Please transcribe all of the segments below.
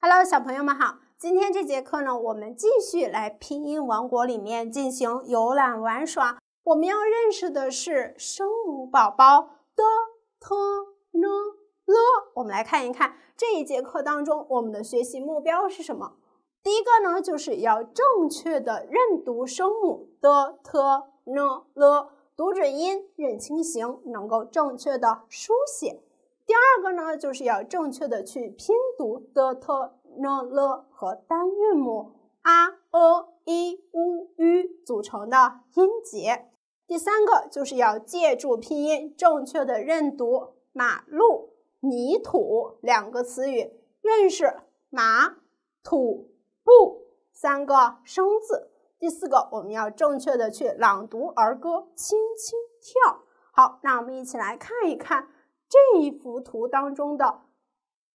Hello，小朋友们好！今天这节课呢，我们继续来拼音王国里面进行游览玩耍。我们要认识的是声母宝宝的 t、n、l。我们来看一看这一节课当中，我们的学习目标是什么？第一个呢，就是要正确的认读声母的 t、n、l，读准音，认清形，能够正确的书写。第二个呢，就是要正确的去拼读的 t n l 和单韵母 a e、i u y 组成的音节。第三个就是要借助拼音正确的认读马路、泥土两个词语，认识马、土、布三个生字。第四个，我们要正确的去朗读儿歌《轻轻跳》。好，那我们一起来看一看。这一幅图当中的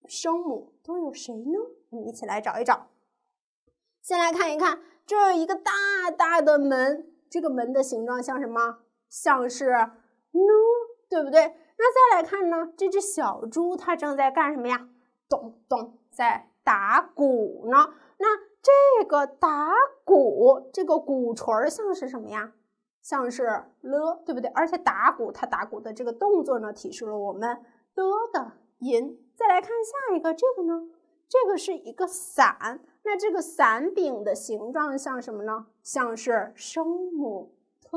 声母都有谁呢？我们一起来找一找。先来看一看这一个大大的门，这个门的形状像什么？像是呢，对不对？那再来看呢，这只小猪它正在干什么呀？咚咚，在打鼓呢。那这个打鼓，这个鼓槌像是什么呀？像是了，对不对？而且打鼓，它打鼓的这个动作呢，提示了我们的的音。再来看下一个，这个呢，这个是一个伞，那这个伞柄的形状像什么呢？像是声母 t。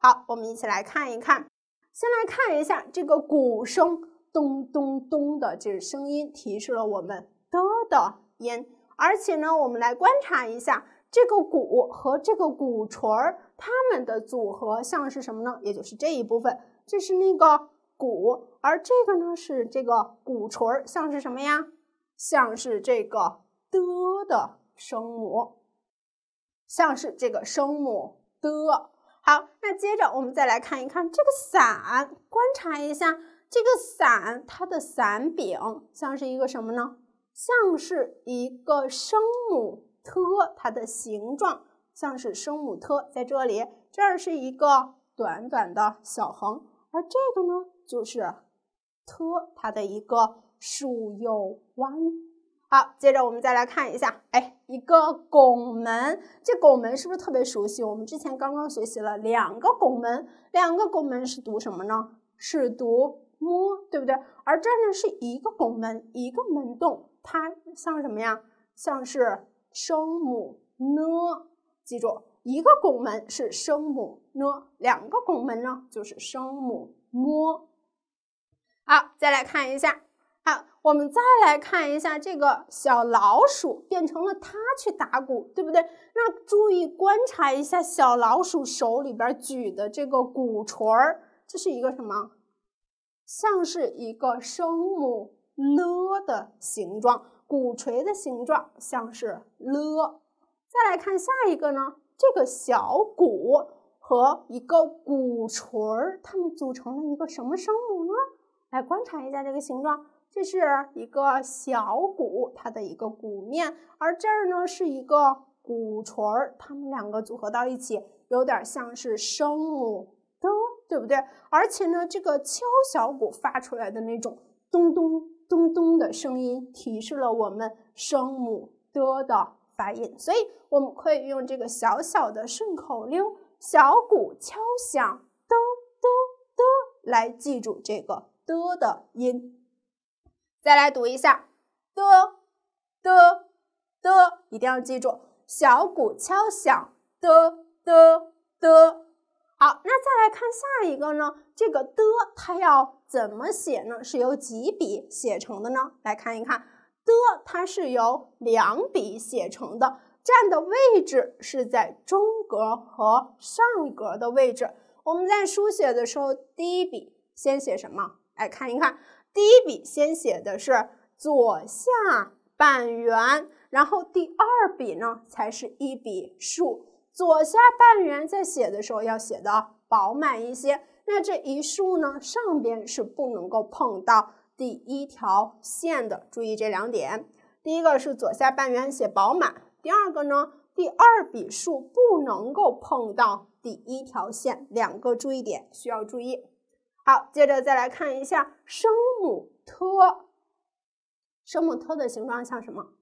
好，我们一起来看一看。先来看一下这个鼓声咚咚咚的，这声音提示了我们的的音。而且呢，我们来观察一下这个鼓和这个鼓槌儿。它们的组合像是什么呢？也就是这一部分，这是那个鼓，而这个呢是这个鼓槌，像是什么呀？像是这个的的声母，像是这个声母的。好，那接着我们再来看一看这个伞，观察一下这个伞，它的伞柄像是一个什么呢？像是一个声母 t 它的形状。像是声母 t 在这里，这儿是一个短短的小横，而这个呢就是 t 它的一个竖右弯。好，接着我们再来看一下，哎，一个拱门，这拱门是不是特别熟悉？我们之前刚刚学习了两个拱门，两个拱门是读什么呢？是读 m，对不对？而这儿呢是一个拱门，一个门洞，它像什么呀？像是声母 n。记住，一个拱门是声母 n，两个拱门呢就是声母 m。好，再来看一下，好，我们再来看一下这个小老鼠变成了它去打鼓，对不对？那注意观察一下小老鼠手里边举的这个鼓槌儿，这是一个什么？像是一个声母 l 的形状，鼓槌的形状像是 l。再来看下一个呢，这个小鼓和一个鼓槌儿，它们组成了一个什么声母呢？来观察一下这个形状，这是一个小鼓，它的一个鼓面，而这儿呢是一个鼓槌儿，它们两个组合到一起，有点像是声母的，对不对？而且呢，这个敲小鼓发出来的那种咚咚咚咚的声音，提示了我们声母的的。发音，所以我们可以用这个小小的顺口溜“小鼓敲响的的的”来记住这个的的音。再来读一下的的的，一定要记住“小鼓敲响的的的”。好，那再来看下一个呢？这个的它要怎么写呢？是由几笔写成的呢？来看一看。的它是由两笔写成的，占的位置是在中格和上格的位置。我们在书写的时候，第一笔先写什么？来看一看，第一笔先写的是左下半圆，然后第二笔呢才是一笔竖。左下半圆在写的时候要写的饱满一些，那这一竖呢，上边是不能够碰到。第一条线的，注意这两点：第一个是左下半圆写饱满，第二个呢，第二笔竖不能够碰到第一条线，两个注意点需要注意。好，接着再来看一下声母 t，声母 t 的形状像什么？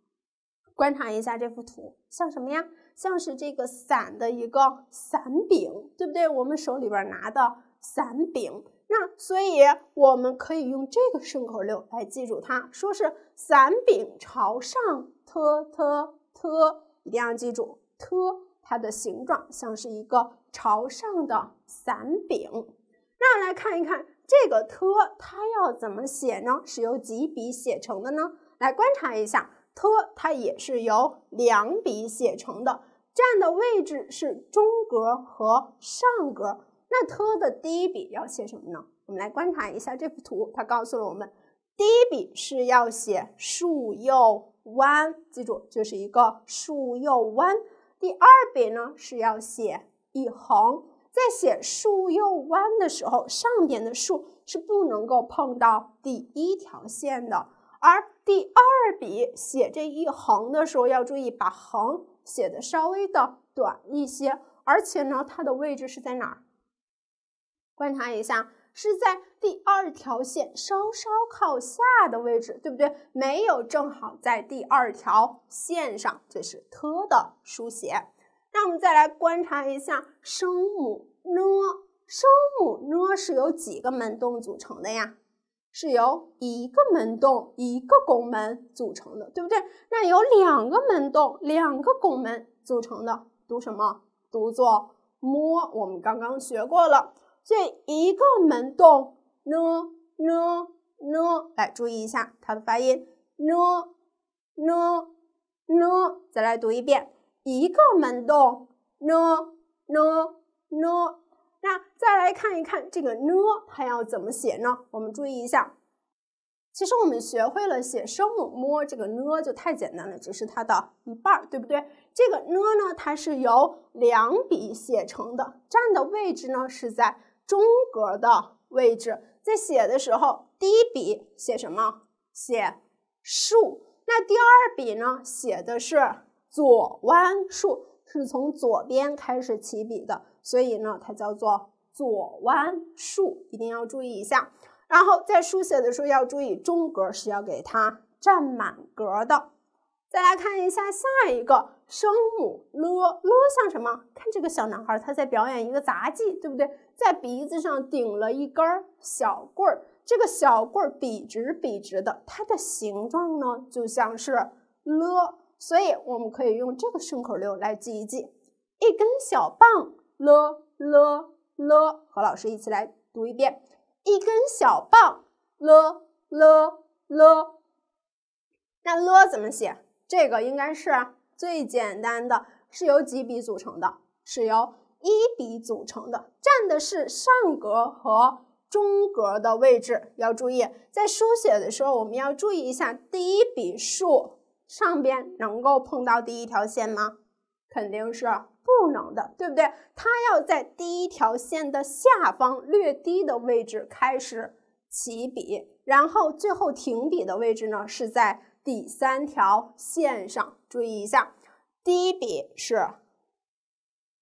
观察一下这幅图，像什么呀？像是这个伞的一个伞柄，对不对？我们手里边拿的伞柄。那所以我们可以用这个顺口溜来记住它，说是伞柄朝上，t t t，一定要记住 t，它的形状像是一个朝上的伞柄。那来看一看这个 t，它要怎么写呢？是由几笔写成的呢？来观察一下，t 它也是由两笔写成的，占的位置是中格和上格。那它的第一笔要写什么呢？我们来观察一下这幅图，它告诉了我们，第一笔是要写竖右弯，记住就是一个竖右弯。第二笔呢是要写一横，在写竖右弯的时候，上边的竖是不能够碰到第一条线的，而第二笔写这一横的时候，要注意把横写的稍微的短一些，而且呢，它的位置是在哪儿？观察一下，是在第二条线稍稍靠下的位置，对不对？没有正好在第二条线上，这是 “t” 的书写。那我们再来观察一下声母 “n”，声母 “n” 是由几个门洞组成的呀？是由一个门洞、一个拱门组成的，对不对？那有两个门洞、两个拱门组成的，读什么？读作摸。我们刚刚学过了。这一个门洞呢呢呢，来注意一下它的发音呢呢呢，再来读一遍一个门洞呢呢呢。那再来看一看这个呢，它要怎么写呢？我们注意一下，其实我们学会了写声母“摸”，这个呢就太简单了，只是它的一半儿，对不对？这个呢呢，它是由两笔写成的，站的位置呢是在。中格的位置，在写的时候，第一笔写什么？写竖。那第二笔呢？写的是左弯竖，是从左边开始起笔的，所以呢，它叫做左弯竖，一定要注意一下。然后在书写的时候要注意，中格是要给它占满格的。再来看一下下一个声母 l，l 像什么？看这个小男孩，他在表演一个杂技，对不对？在鼻子上顶了一根小棍儿，这个小棍儿笔直笔直的，它的形状呢就像是了，所以我们可以用这个顺口溜来记一记：一根小棒了了了。和老师一起来读一遍：一根小棒了了了。那了怎么写？这个应该是最简单的是由几笔组成的是由。一笔组成的，占的是上格和中格的位置，要注意，在书写的时候，我们要注意一下第一笔竖上边能够碰到第一条线吗？肯定是不能的，对不对？它要在第一条线的下方略低的位置开始起笔，然后最后停笔的位置呢是在第三条线上。注意一下，第一笔是。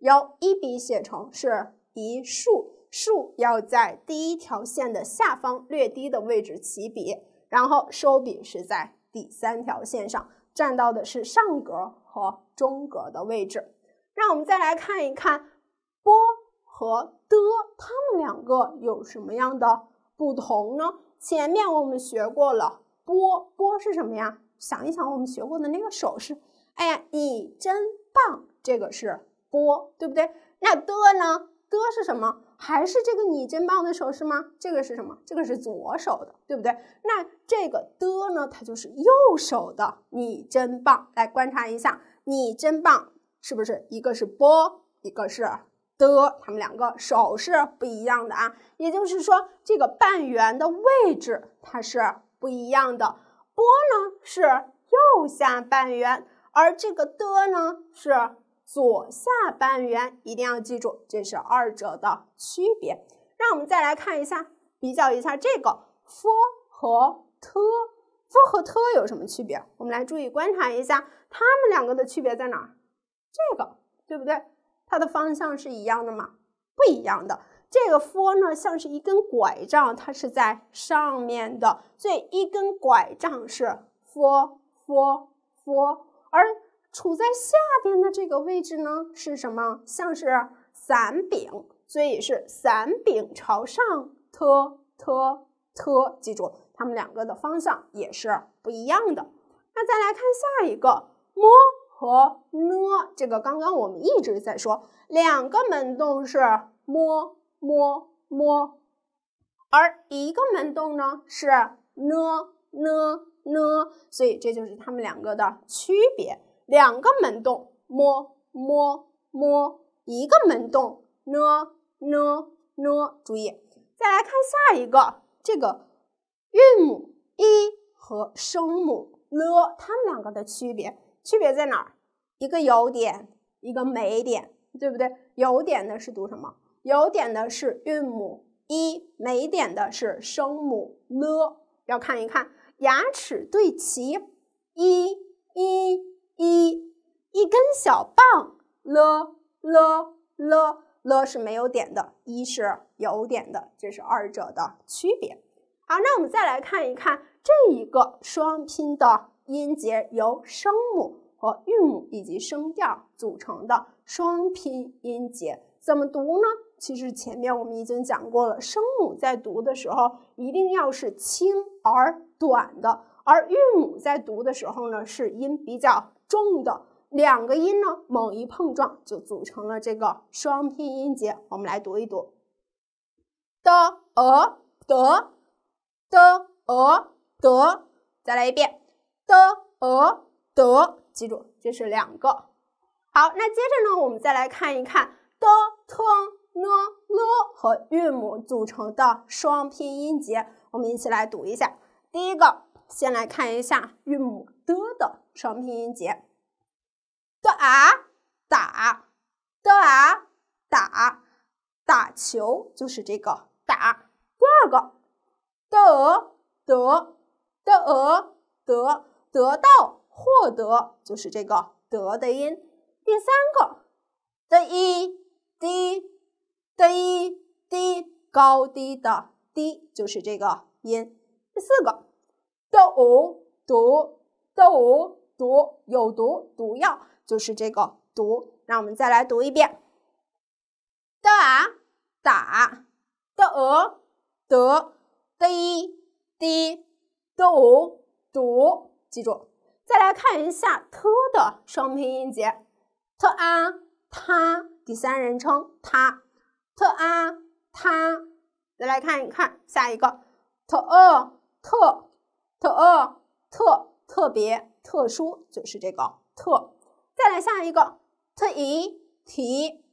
由一笔写成是一竖，竖要在第一条线的下方略低的位置起笔，然后收笔是在第三条线上，占到的是上格和中格的位置。让我们再来看一看波和的，它们两个有什么样的不同呢？前面我们学过了波，波是什么呀？想一想我们学过的那个手势。哎呀，你真棒！这个是。波，对不对？那的呢？的是什么？还是这个你真棒的手势吗？这个是什么？这个是左手的，对不对？那这个的呢？它就是右手的。你真棒，来观察一下，你真棒，是不是？一个是波，一个是的，它们两个手势不一样的啊。也就是说，这个半圆的位置它是不一样的。波呢是右下半圆，而这个的呢是。左下半圆一定要记住，这是二者的区别。让我们再来看一下，比较一下这个 f 和 t，f 和 t 有什么区别？我们来注意观察一下，它们两个的区别在哪？这个对不对？它的方向是一样的吗？不一样的。这个 f 呢，像是一根拐杖，它是在上面的，所以一根拐杖是 f f f，而。处在下边的这个位置呢，是什么？像是伞柄，所以是伞柄朝上。t t t，记住，它们两个的方向也是不一样的。那再来看下一个 m 和 n，这个刚刚我们一直在说，两个门洞是 m m m，而一个门洞呢是 n n n，所以这就是它们两个的区别。两个门洞 m 摸摸，一个门洞呢 n n。注意，再来看下一个，这个韵母 i 和声母 l，它们两个的区别，区别在哪儿？一个有点，一个没点，对不对？有点的是读什么？有点的是韵母 i，没点的是声母 l。要看一看牙齿对齐，i i。一一根小棒，了了了了是没有点的，一是有点的，这是二者的区别。好，那我们再来看一看这一个双拼的音节，由声母和韵母以及声调组成的双拼音节怎么读呢？其实前面我们已经讲过了，声母在读的时候一定要是轻而短的，而韵母在读的时候呢是音比较。重的两个音呢，猛一碰撞就组成了这个双拼音节。我们来读一读的呃的的呃的，再来一遍的呃的，记住这是两个。好，那接着呢，我们再来看一看的特呢了和韵母组成的双拼音节。我们一起来读一下，第一个，先来看一下韵母。的的声拼音节的啊打的啊打，打球就是这个打。第二个的 e 得的 e 得得到获得就是这个得的音。第三个的一低的一低高低的低就是这个音。第四个的哦，读。的，u 毒有毒毒药就是这个毒。那我们再来读一遍。的啊打的 e 得的一滴的，u 毒。记住，再来看一下特的双拼音节。特啊他第三人称他。特啊他再来看一看下一个。特 e 特特 e 特。特别特殊就是这个特，再来下一个 t i 提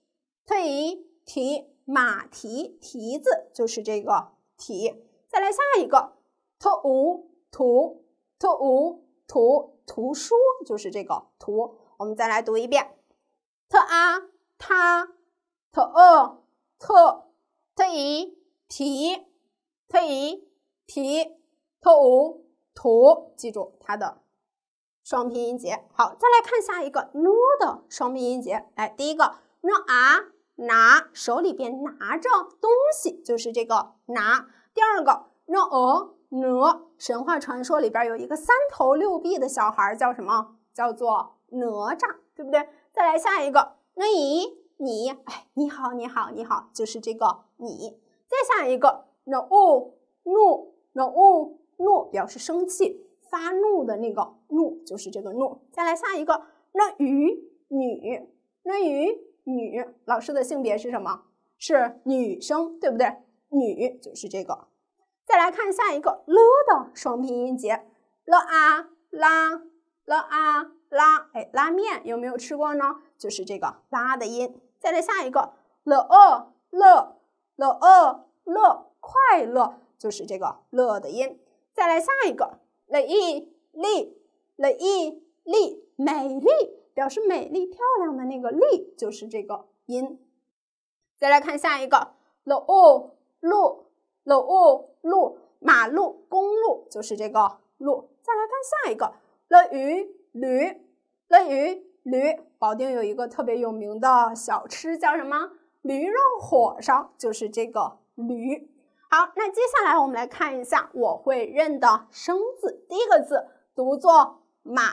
，t i 提，马蹄蹄子就是这个蹄，再来下一个 t u 图 t u 图图书就是这个图，我们再来读一遍 t a 他 t e 特 t i 提，t i 提，t u。图，记住它的双拼音节。好，再来看下一个呢的双拼音节。来，第一个呢啊，拿手里边拿着东西，就是这个拿。第二个呢呃，哪？神话传说里边有一个三头六臂的小孩，叫什么？叫做哪吒，对不对？再来下一个呢 i 你，哎，你好，你好，你好，就是这个你。再下一个 n 呜，怒，n o 怒表示生气，发怒的那个怒就是这个怒。再来下一个 nǚ 女，nǚ 女，老师的性别是什么？是女生，对不对？女就是这个。再来看下一个 l 的双拼音节 l 啊拉 l 啊啦，哎，拉面有没有吃过呢？就是这个拉的音。再来下一个 lè 乐，lè 乐，快乐就是这个乐的音。再来下一个 l e 丽，lì 丽，美丽，表示美丽漂亮的那个丽就是这个音。再来看下一个 l lu l lu，马路、公路就是这个路。再来看下一个，lǘ 驴，lǘ 驴，保定有一个特别有名的小吃叫什么？驴肉火烧，就是这个驴。好，那接下来我们来看一下我会认的生字。第一个字读作“马”，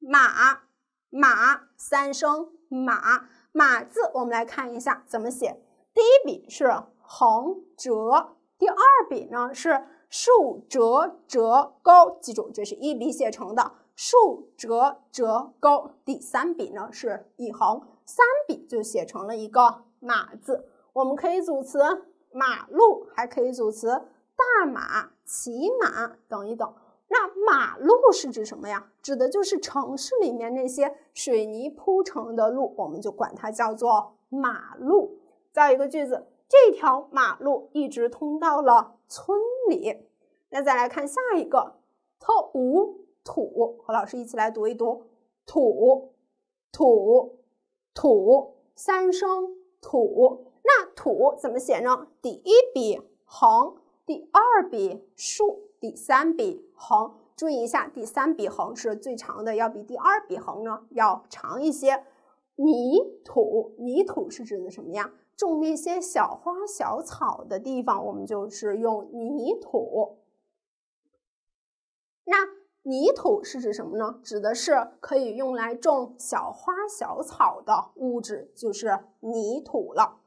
马，马三声“马”。马字，我们来看一下怎么写。第一笔是横折，第二笔呢是竖折折钩，记住这是一笔写成的竖折折钩。第三笔呢是一横，三笔就写成了一个“马”字。我们可以组词。马路还可以组词，大马、骑马等一等。那马路是指什么呀？指的就是城市里面那些水泥铺成的路，我们就管它叫做马路。造一个句子，这条马路一直通到了村里。那再来看下一个特 u 土，和老师一起来读一读，土，土，土，三声土。那土怎么写呢？第一笔横，第二笔竖，第三笔横。注意一下，第三笔横是最长的，要比第二笔横呢要长一些。泥土，泥土是指的什么呀？种那些小花小草的地方，我们就是用泥土。那泥土是指什么呢？指的是可以用来种小花小草的物质，就是泥土了。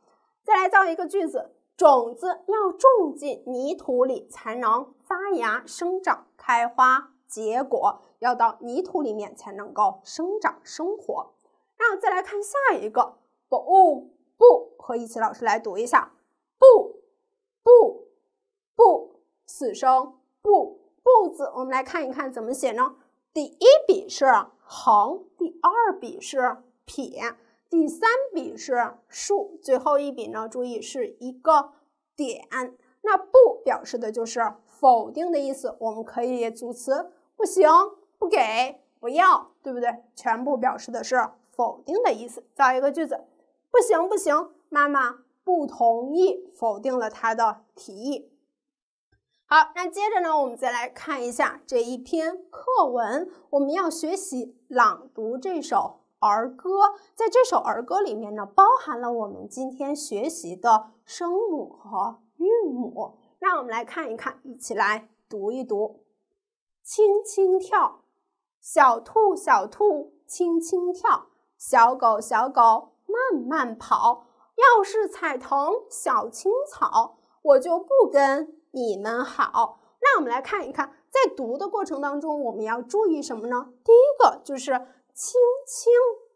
再来造一个句子，种子要种进泥土里才能发芽、生长、开花、结果；要到泥土里面才能够生长、生活。然后再来看下一个，不不和一起老师来读一下，不不不四声，不不字，我们来看一看怎么写呢？第一笔是横，第二笔是撇。第三笔是竖，最后一笔呢？注意是一个点。那不表示的就是否定的意思。我们可以组词：不行、不给、不要，对不对？全部表示的是否定的意思。造一个句子：不行，不行，妈妈不同意，否定了他的提议。好，那接着呢，我们再来看一下这一篇课文，我们要学习朗读这首。儿歌，在这首儿歌里面呢，包含了我们今天学习的声母和韵母。让我们来看一看，一起来读一读：轻轻跳，小兔小兔轻轻跳；小狗小狗慢慢跑。要是踩疼小青草，我就不跟你们好。让我们来看一看，在读的过程当中，我们要注意什么呢？第一个就是。轻轻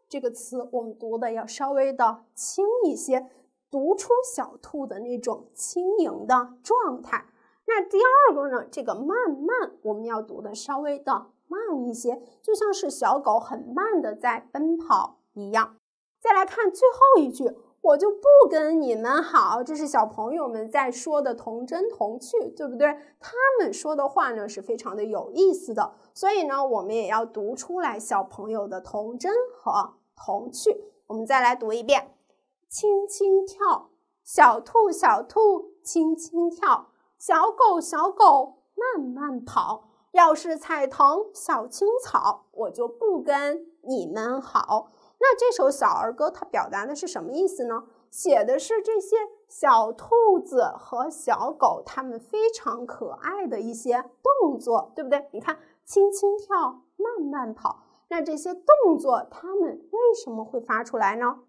这个词，我们读的要稍微的轻一些，读出小兔的那种轻盈的状态。那第二个呢，这个慢慢，我们要读的稍微的慢一些，就像是小狗很慢的在奔跑一样。再来看最后一句。我就不跟你们好，这是小朋友们在说的童真童趣，对不对？他们说的话呢是非常的有意思的，所以呢，我们也要读出来小朋友的童真和童趣。我们再来读一遍：轻轻跳，小兔小兔轻轻跳；小狗小狗慢慢跑。要是踩疼小青草，我就不跟你们好。那这首小儿歌它表达的是什么意思呢？写的是这些小兔子和小狗，它们非常可爱的一些动作，对不对？你看，轻轻跳，慢慢跑。那这些动作它们为什么会发出来呢？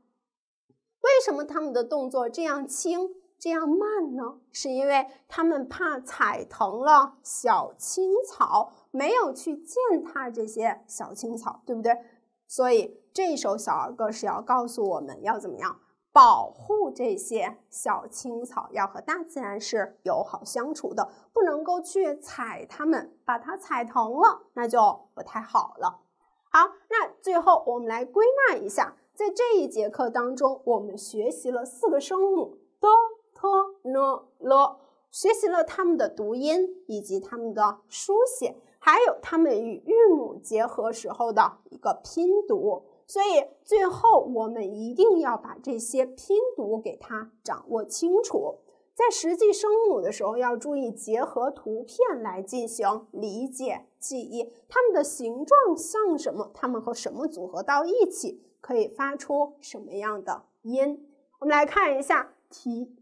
为什么它们的动作这样轻，这样慢呢？是因为它们怕踩疼了小青草，没有去践踏这些小青草，对不对？所以这首小儿歌是要告诉我们要怎么样保护这些小青草，要和大自然是友好相处的，不能够去踩它们，把它踩疼了，那就不太好了。好，那最后我们来归纳一下，在这一节课当中，我们学习了四个声母 d t n l，学习了它们的读音以及它们的书写。还有它们与韵母结合时候的一个拼读，所以最后我们一定要把这些拼读给它掌握清楚。在实际声母的时候，要注意结合图片来进行理解记忆，它们的形状像什么？它们和什么组合到一起可以发出什么样的音？我们来看一下题，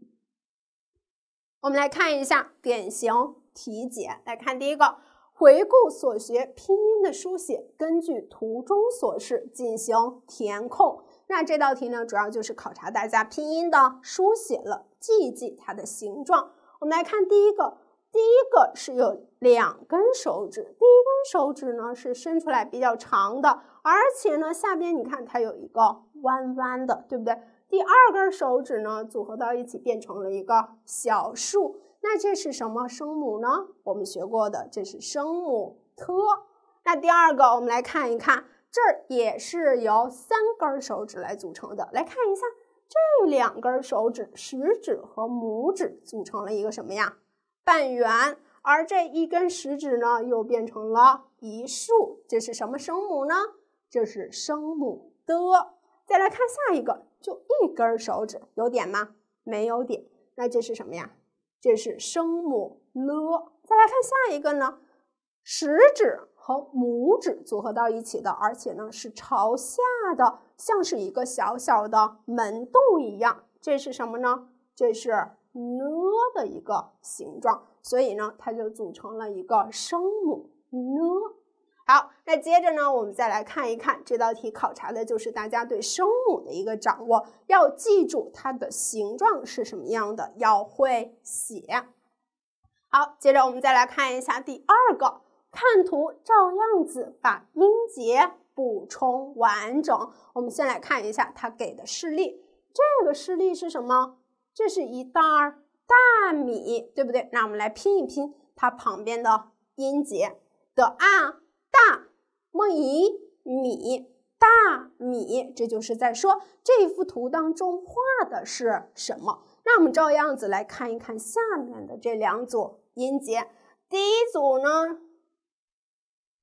我们来看一下典型题解。来看第一个。回顾所学拼音的书写，根据图中所示进行填空。那这道题呢，主要就是考察大家拼音的书写了，记一记它的形状。我们来看第一个，第一个是有两根手指，第一根手指呢是伸出来比较长的，而且呢下边你看它有一个弯弯的，对不对？第二根手指呢组合到一起变成了一个小树。那这是什么声母呢？我们学过的，这是声母 t。那第二个，我们来看一看，这儿也是由三根手指来组成的。来看一下，这两根手指，食指和拇指组成了一个什么呀？半圆。而这一根食指呢，又变成了一竖。这是什么声母呢？这是声母的。再来看下一个，就一根手指，有点吗？没有点。那这是什么呀？这是声母 l。再来看下一个呢，食指和拇指组合到一起的，而且呢是朝下的，像是一个小小的门洞一样，这是什么呢？这是 n 的一个形状，所以呢它就组成了一个声母 n。好，那接着呢，我们再来看一看这道题考察的就是大家对声母的一个掌握，要记住它的形状是什么样的，要会写。好，接着我们再来看一下第二个，看图照样子把音节补充完整。我们先来看一下它给的示例，这个示例是什么？这是一袋大米，对不对？那我们来拼一拼它旁边的音节的 a m i 米大米，这就是在说这幅图当中画的是什么。那我们照样子来看一看下面的这两组音节。第一组呢，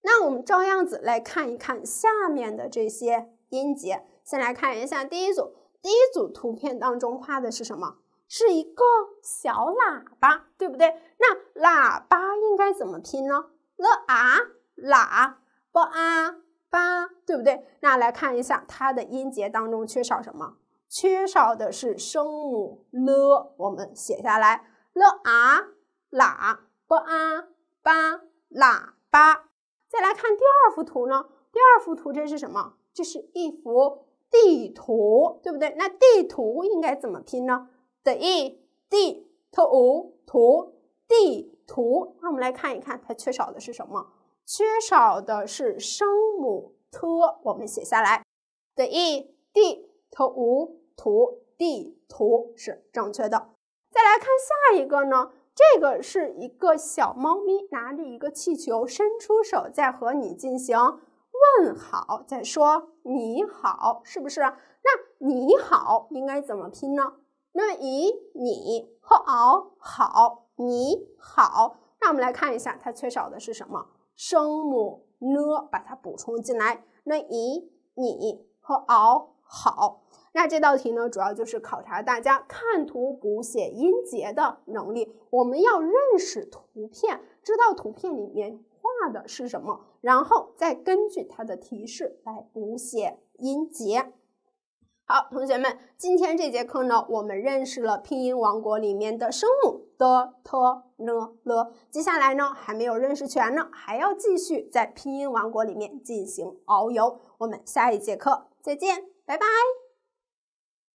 那我们照样子来看一看下面的这些音节。先来看一下第一组，第一组图片当中画的是什么？是一个小喇叭，对不对？那喇叭应该怎么拼呢？l a 喇 b a 八，对不对？那来看一下它的音节当中缺少什么？缺少的是声母 l，我们写下来 l a 啦 b a 八喇叭。再来看第二幅图呢？第二幅图这是什么？这是一幅地图，对不对？那地图应该怎么拼呢？d i d t u 图地图。那我们来看一看它缺少的是什么？缺少的是声母 t，我们写下来的 e d t u 图地图是正确的。再来看下一个呢，这个是一个小猫咪拿着一个气球，伸出手在和你进行问好，在说你好，是不是？那你好应该怎么拼呢？那以你 h a 好你好，那我们来看一下它缺少的是什么？声母 n，把它补充进来。那以你和 a 好。那这道题呢，主要就是考察大家看图补写音节的能力。我们要认识图片，知道图片里面画的是什么，然后再根据它的提示来补写音节。好，同学们，今天这节课呢，我们认识了拼音王国里面的声母 d、t、n、l。接下来呢，还没有认识全呢，还要继续在拼音王国里面进行遨游。我们下一节课再见，拜拜。